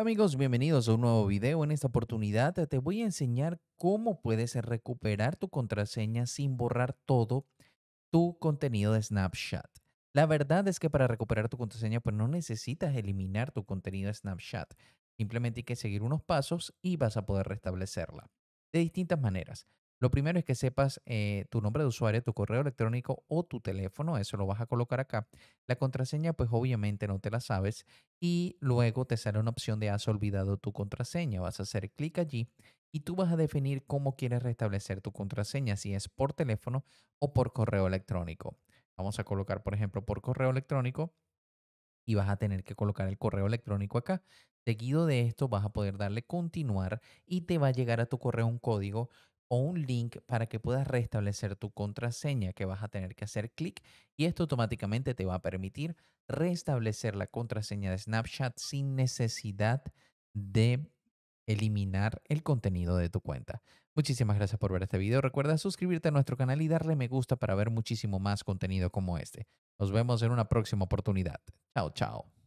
Hola amigos, bienvenidos a un nuevo video. En esta oportunidad te voy a enseñar cómo puedes recuperar tu contraseña sin borrar todo tu contenido de Snapchat. La verdad es que para recuperar tu contraseña pues no necesitas eliminar tu contenido de Snapchat. Simplemente hay que seguir unos pasos y vas a poder restablecerla. De distintas maneras. Lo primero es que sepas eh, tu nombre de usuario, tu correo electrónico o tu teléfono, eso lo vas a colocar acá. La contraseña pues obviamente no te la sabes y luego te sale una opción de has olvidado tu contraseña, vas a hacer clic allí y tú vas a definir cómo quieres restablecer tu contraseña, si es por teléfono o por correo electrónico. Vamos a colocar por ejemplo por correo electrónico y vas a tener que colocar el correo electrónico acá. Seguido de esto vas a poder darle continuar y te va a llegar a tu correo un código o un link para que puedas restablecer tu contraseña que vas a tener que hacer clic y esto automáticamente te va a permitir restablecer la contraseña de Snapchat sin necesidad de eliminar el contenido de tu cuenta. Muchísimas gracias por ver este video. Recuerda suscribirte a nuestro canal y darle me gusta para ver muchísimo más contenido como este. Nos vemos en una próxima oportunidad. Chao, chao.